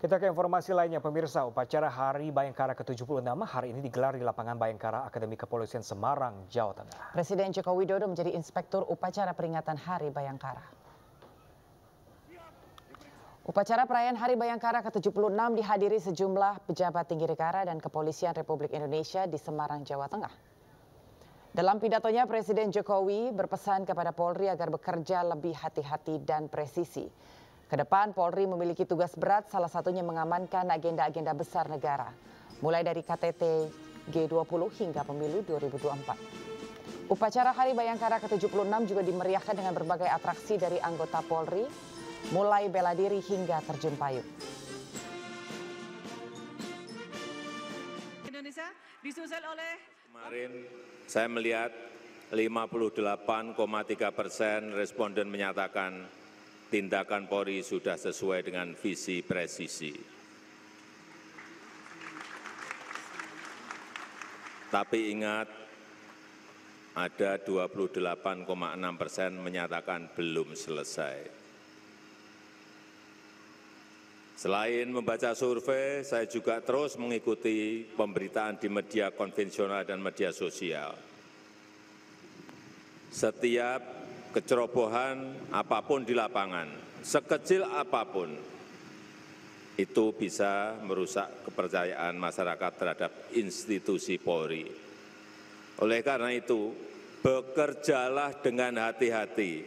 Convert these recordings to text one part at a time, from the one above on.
Kita ke informasi lainnya, pemirsa. Upacara Hari Bayangkara ke-76 hari ini digelar di lapangan Bayangkara Akademi Kepolisian Semarang, Jawa Tengah. Presiden Joko Widodo menjadi inspektur upacara peringatan Hari Bayangkara. Upacara perayaan Hari Bayangkara ke-76 dihadiri sejumlah pejabat tinggi negara dan kepolisian Republik Indonesia di Semarang, Jawa Tengah. Dalam pidatonya, Presiden Jokowi berpesan kepada Polri agar bekerja lebih hati-hati dan presisi. Kedepan Polri memiliki tugas berat salah satunya mengamankan agenda-agenda besar negara. Mulai dari KTT G20 hingga pemilu 2024. Upacara Hari Bayangkara ke-76 juga dimeriahkan dengan berbagai atraksi dari anggota Polri, mulai bela diri hingga terjun payung. Indonesia disusul oleh... Kemarin saya melihat 58,3 persen responden menyatakan tindakan polri sudah sesuai dengan visi presisi. Tapi ingat, ada 28,6 persen menyatakan belum selesai. Selain membaca survei, saya juga terus mengikuti pemberitaan di media konvensional dan media sosial. Setiap kecerobohan apapun di lapangan, sekecil apapun, itu bisa merusak kepercayaan masyarakat terhadap institusi Polri. Oleh karena itu, bekerjalah dengan hati-hati,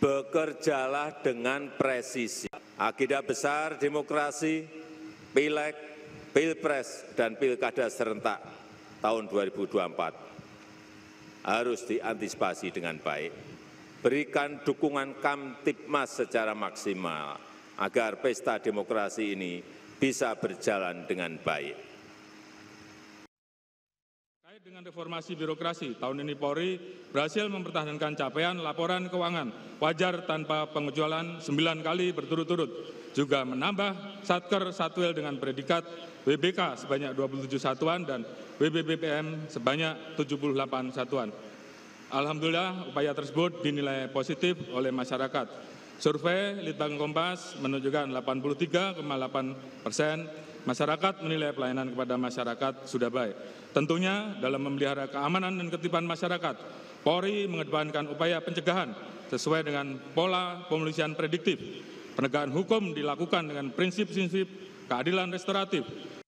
bekerjalah dengan presisi. Agenda besar demokrasi, pilek, pilpres, dan pilkada serentak tahun 2024 harus diantisipasi dengan baik berikan dukungan Kamtipmas secara maksimal agar pesta demokrasi ini bisa berjalan dengan baik. Terkait dengan reformasi birokrasi, tahun ini Polri berhasil mempertahankan capaian laporan keuangan wajar tanpa pengejualan sembilan kali berturut-turut. Juga menambah Satker Satwil dengan predikat WBK sebanyak 27 satuan dan WBBPM sebanyak 78 satuan. Alhamdulillah upaya tersebut dinilai positif oleh masyarakat. Survei Litbang Kompas menunjukkan 83,8 persen masyarakat menilai pelayanan kepada masyarakat sudah baik. Tentunya dalam memelihara keamanan dan ketipan masyarakat, Polri mengedepankan upaya pencegahan sesuai dengan pola pemolisian prediktif. Penegakan hukum dilakukan dengan prinsip-prinsip keadilan restoratif,